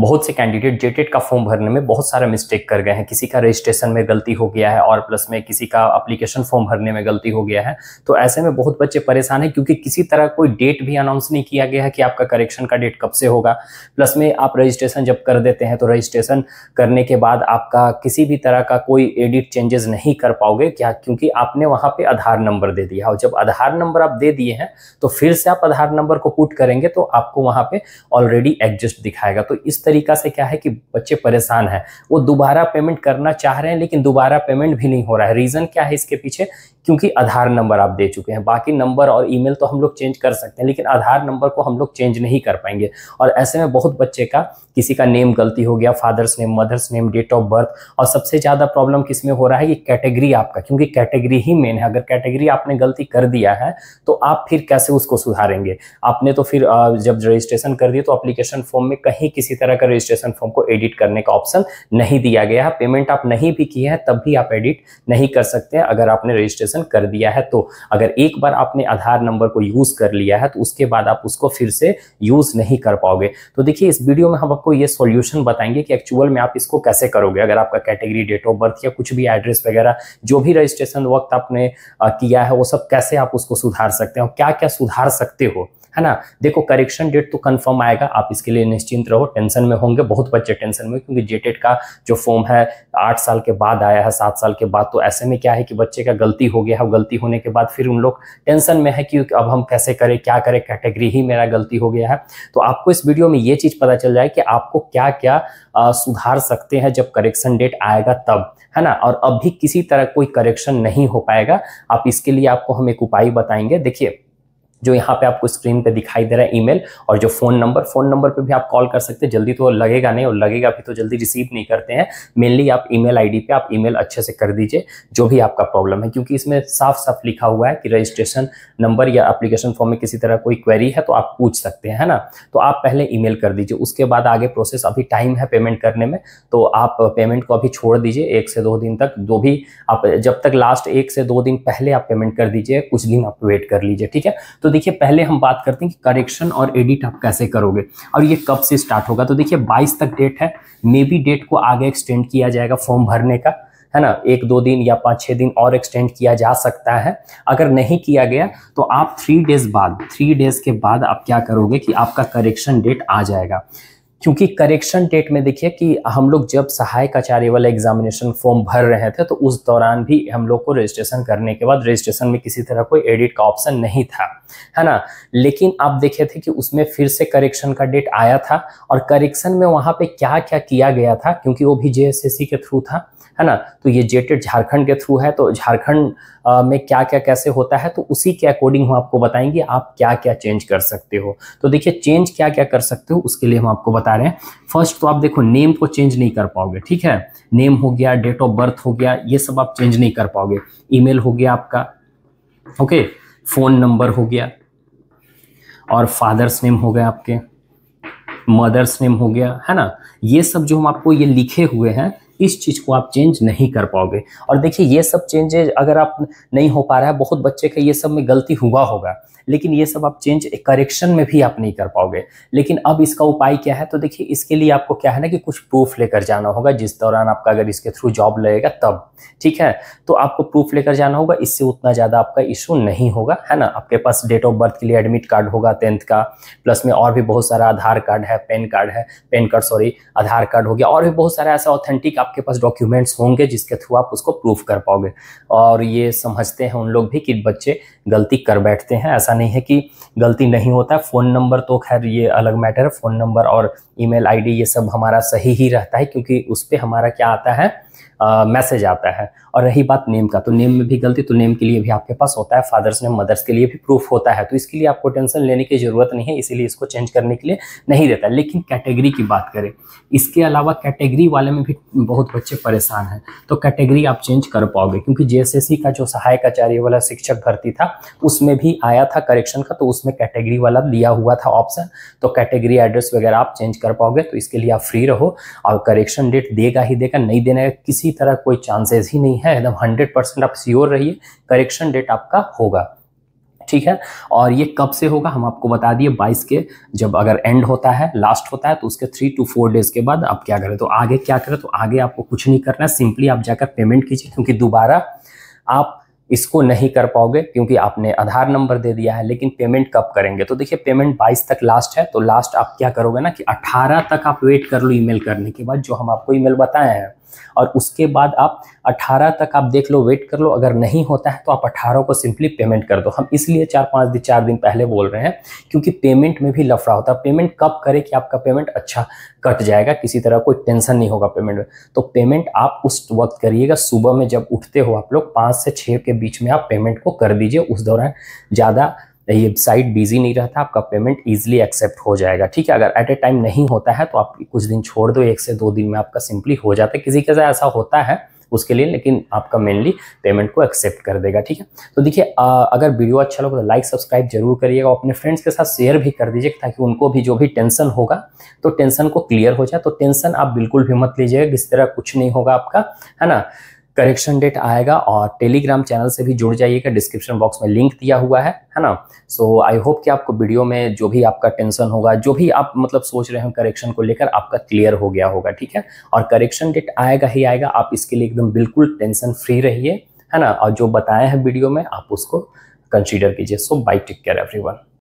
बहुत से कैंडिडेट जेटेट का फॉर्म भरने में बहुत सारा मिस्टेक कर गए हैं किसी का रजिस्ट्रेशन में गलती हो गया है और प्लस में किसी का अप्लीकेशन फॉर्म भरने में गलती हो गया है तो ऐसे में बहुत बच्चे परेशान हैं क्योंकि किसी तरह कोई डेट भी अनाउंस नहीं किया गया है कि आपका करेक्शन का डेट कब से होगा प्लस में आप रजिस्ट्रेशन जब कर देते हैं तो रजिस्ट्रेशन करने के बाद आपका किसी भी तरह का कोई एडिट चेंजेस नहीं कर पाओगे क्या क्योंकि आपने वहाँ पर आधार नंबर दे दिया और जब आधार नंबर आप दे दिए हैं तो फिर से आप आधार नंबर को पुट करेंगे तो आपको वहाँ पर ऑलरेडी एडजस्ट दिखाएगा तो इस तरीका से क्या है कि बच्चे परेशान हैं वो दोबारा पेमेंट करना चाह रहे हैं लेकिन दोबारा पेमेंट भी नहीं हो रहा है रीज़न क्या है इसके पीछे क्योंकि आधार नंबर आप दे चुके हैं बाकी नंबर और ईमेल तो हम लोग चेंज कर सकते हैं लेकिन आधार नंबर को हम लोग चेंज नहीं कर पाएंगे और ऐसे में बहुत बच्चे का किसी का नेम गलती हो गया father's name mother's name date of birth और सबसे ज़्यादा प्रॉब्लम किस में हो रहा है कि कैटेगरी आपका क्योंकि कैटेगरी ही मेन है अगर कैटेगरी आपने गलती कर दिया है तो आप फिर कैसे उसको सुधारेंगे आपने तो फिर जब रजिस्ट्रेशन कर दिया तो अप्लीकेशन फॉर्म में कहीं किसी तरह तरह का रजिस्ट्रेशन फॉर्म को एडिट करने का ऑप्शन नहीं दिया गया है पेमेंट आप नहीं भी किए हैं तब भी आप एडिट नहीं कर सकते हैं अगर आपने रजिस्ट्रेशन कर दिया है तो अगर एक बार आपने आधार नंबर को यूज कर लिया है तो उसके बाद आप उसको फिर से यूज नहीं कर पाओगे तो देखिए इस वीडियो में हम आपको ये सोल्यूशन बताएंगे कि एक्चुअल में आप इसको कैसे करोगे अगर आपका कैटेगरी डेट ऑफ बर्थ या कुछ भी एड्रेस वगैरह जो भी रजिस्ट्रेशन वक्त आपने किया है वो सब कैसे आप उसको सुधार सकते हैं क्या क्या सुधार सकते हो है ना देखो करेक्शन डेट तो कंफर्म आएगा आप इसके लिए निश्चिंत रहो टेंशन टेंशन में होंगे बहुत बच्चे टेंशन में क्योंकि जेटेट e का जो फॉर्म है आठ साल के बाद आया है सात साल के बाद तो ऐसे में क्या है कि बच्चे का गलती हो गया है गलती होने के बाद फिर उन लोग टेंशन में है कि अब हम कैसे करें क्या करें कैटेगरी ही मेरा गलती हो गया है तो आपको इस वीडियो में ये चीज़ पता चल जाए कि आपको क्या क्या सुधार सकते हैं जब करेक्शन डेट आएगा तब है ना और अभी किसी तरह कोई करेक्शन नहीं हो पाएगा आप इसके लिए आपको हम एक उपाय बताएंगे देखिए जो यहाँ पे आपको स्क्रीन पे दिखाई दे रहा है ईमेल और जो फोन नंबर फोन नंबर पे भी आप कॉल कर सकते हैं जल्दी तो लगेगा नहीं और लगेगा भी तो जल्दी रिसीव नहीं करते हैं मेनली आप ईमेल आईडी पे आप ईमेल अच्छे से कर दीजिए जो भी आपका प्रॉब्लम है क्योंकि इसमें साफ साफ लिखा हुआ है कि रजिस्ट्रेशन नंबर या अप्लीकेशन फॉर्म में किसी तरह कोई क्वेरी है तो आप पूछ सकते हैं ना तो आप पहले ई कर दीजिए उसके बाद आगे प्रोसेस अभी टाइम है पेमेंट करने में तो आप पेमेंट को अभी छोड़ दीजिए एक से दो दिन तक जो भी आप जब तक लास्ट एक से दो दिन पहले आप पेमेंट कर दीजिए कुछ दिन आप वेट कर लीजिए ठीक है तो देखिए पहले हम बात करते हैं कि करेक्शन और एडिट आप कैसे करोगे और ये कब से स्टार्ट होगा तो देखिए 22 तक डेट है मे बी डेट को आगे एक्सटेंड किया जाएगा फॉर्म भरने का है ना एक दो दिन या पाँच छः दिन और एक्सटेंड किया जा सकता है अगर नहीं किया गया तो आप थ्री डेज बाद थ्री डेज के बाद आप क्या करोगे कि आपका करेक्शन डेट आ जाएगा क्योंकि करेक्शन डेट में देखिए कि हम लोग जब सहायक आचार्य वाला एग्जामिनेशन फॉर्म भर रहे थे तो उस दौरान भी हम लोग को रजिस्ट्रेशन करने के बाद रजिस्ट्रेशन में किसी तरह कोई एडिट का ऑप्शन नहीं था है ना लेकिन आप देखे थे कि उसमें फिर से करेक्शन का डेट आया था और करेक्शन में वहाँ पे क्या क्या किया गया था क्योंकि वो भी जे के थ्रू था है ना तो ये जेटेड e झारखंड के थ्रू है तो झारखंड में क्या क्या कैसे होता है तो उसी के अकॉर्डिंग हम आपको बताएंगे आप क्या क्या चेंज कर सकते हो तो देखिए चेंज क्या क्या कर सकते हो उसके लिए हम आपको बता बता रहे हैं फर्स्ट तो आप देखो नेम को चेंज नहीं कर पाओगे ठीक है नेम हो गया डेट ऑफ बर्थ हो गया ये सब आप चेंज नहीं कर पाओगे ईमेल हो गया आपका ओके फोन नंबर हो गया और फादर्स नेम हो गया आपके मदर्स नेम हो गया है ना ये सब जो हम आपको ये लिखे हुए हैं इस चीज़ को आप चेंज नहीं कर पाओगे और देखिए ये सब चेंजेज अगर आप नहीं हो पा रहा है बहुत बच्चे का ये सब में गलती हुआ होगा लेकिन ये सब आप चेंज करेक्शन में भी आप नहीं कर पाओगे लेकिन अब इसका उपाय क्या है तो देखिए इसके लिए आपको क्या है ना कि कुछ प्रूफ लेकर जाना होगा जिस दौरान आपका अगर इसके थ्रू जॉब लगेगा तब ठीक है तो आपको प्रूफ लेकर जाना होगा इससे उतना ज़्यादा आपका इशू नहीं होगा है ना आपके पास डेट ऑफ बर्थ के लिए एडमिट कार्ड होगा टेंथ का प्लस में और भी बहुत सारा आधार कार्ड है पैन कार्ड है PAN card sorry Aadhaar card हो गया और भी बहुत सारा ऐसा ऑथेंटिक आपके पास डॉक्यूमेंट्स होंगे जिसके थ्रू आप उसको प्रूफ कर पाओगे और ये समझते हैं उन लोग भी कि बच्चे गलती कर बैठते हैं ऐसा नहीं है कि गलती नहीं होता है फ़ोन नंबर तो खैर ये अलग मैटर है फ़ोन नंबर और ईमेल आईडी ये सब हमारा सही ही रहता है क्योंकि उस पर हमारा क्या आता है मैसेज आता है और रही बात नेम का तो नेम में भी गलती तो नेम के लिए भी आपके पास होता है फादर्स नेम मदर्स के लिए भी प्रूफ होता है तो इसके लिए आपको टेंशन लेने की ज़रूरत नहीं है इसीलिए इसको चेंज करने के लिए नहीं देता लेकिन कैटेगरी की बात करें इसके अलावा कैटेगरी वाले में भी बहुत बच्चे परेशान हैं तो कैटेगरी आप चेंज कर पाओगे क्योंकि जे का जो सहायक आचार्य वाला शिक्षक भर्ती था उसमें भी आया था करेक्शन का तो उसमें कैटेगरी वाला दिया हुआ था ऑप्शन तो कैटेगरी एड्रेस वगैरह आप चेंज कर पाओगे तो इसके लिए आप फ्री रहो और करेक्शन डेट देगा ही देगा नहीं देने किसी तरह कोई चांसेस ही नहीं है एकदम हंड्रेड परसेंट आप सियोर रहिए करेक्शन डेट आपका होगा ठीक है और ये कब से होगा हम आपको बता दिए 22 के जब अगर एंड होता है लास्ट होता है तो उसके थ्री टू फोर डेज के बाद आप क्या करें तो आगे क्या करें तो आगे आपको कुछ नहीं करना है सिंपली आप जाकर पेमेंट कीजिए क्योंकि दोबारा आप इसको नहीं कर पाओगे क्योंकि आपने आधार नंबर दे दिया है लेकिन पेमेंट कब करेंगे तो देखिए पेमेंट 22 तक लास्ट है तो लास्ट आप क्या करोगे ना कि 18 तक आप वेट कर लो ईमेल करने के बाद जो हम आपको ईमेल बताए हैं और उसके बाद आप 18 तक आप देख लो वेट कर लो अगर नहीं होता है तो आप 18 को सिंपली पेमेंट कर दो हम इसलिए चार पाँच दिन चार दिन पहले बोल रहे हैं क्योंकि पेमेंट में भी लफड़ा होता है पेमेंट कब करें कि आपका पेमेंट अच्छा कट जाएगा किसी तरह कोई टेंशन नहीं होगा पेमेंट में तो पेमेंट आप उस वक्त करिएगा सुबह में जब उठते हो आप लोग पाँच से छः के बीच में आप पेमेंट को कर दीजिए उस दौरान ज़्यादा ये साइट बिजी नहीं रहता आपका पेमेंट ईजिली एक्सेप्ट हो जाएगा ठीक है अगर एट ए टाइम नहीं होता है तो आप कुछ दिन छोड़ दो एक से दो दिन में आपका सिंपली हो जाता है किसी के साथ ऐसा होता है उसके लिए लेकिन आपका मेनली पेमेंट को एक्सेप्ट कर देगा ठीक है तो देखिए अगर वीडियो अच्छा लगे तो लाइक सब्सक्राइब जरूर करिएगा अपने फ्रेंड्स के साथ शेयर भी कर दीजिए ताकि उनको भी जो भी टेंशन होगा तो टेंशन को क्लियर हो जाए तो टेंशन आप बिल्कुल भी मत लीजिएगा किस तरह कुछ नहीं होगा आपका है ना करेक्शन डेट आएगा और टेलीग्राम चैनल से भी जुड़ जाइएगा डिस्क्रिप्शन बॉक्स में लिंक दिया हुआ है है ना सो आई होप कि आपको वीडियो में जो भी आपका टेंशन होगा जो भी आप मतलब सोच रहे हो करेक्शन को लेकर आपका क्लियर हो गया होगा ठीक है और करेक्शन डेट आएगा ही आएगा आप इसके लिए एकदम बिल्कुल टेंशन फ्री रहिए है ना और जो बताए हैं वीडियो में आप उसको कंसिडर कीजिए so bye take care every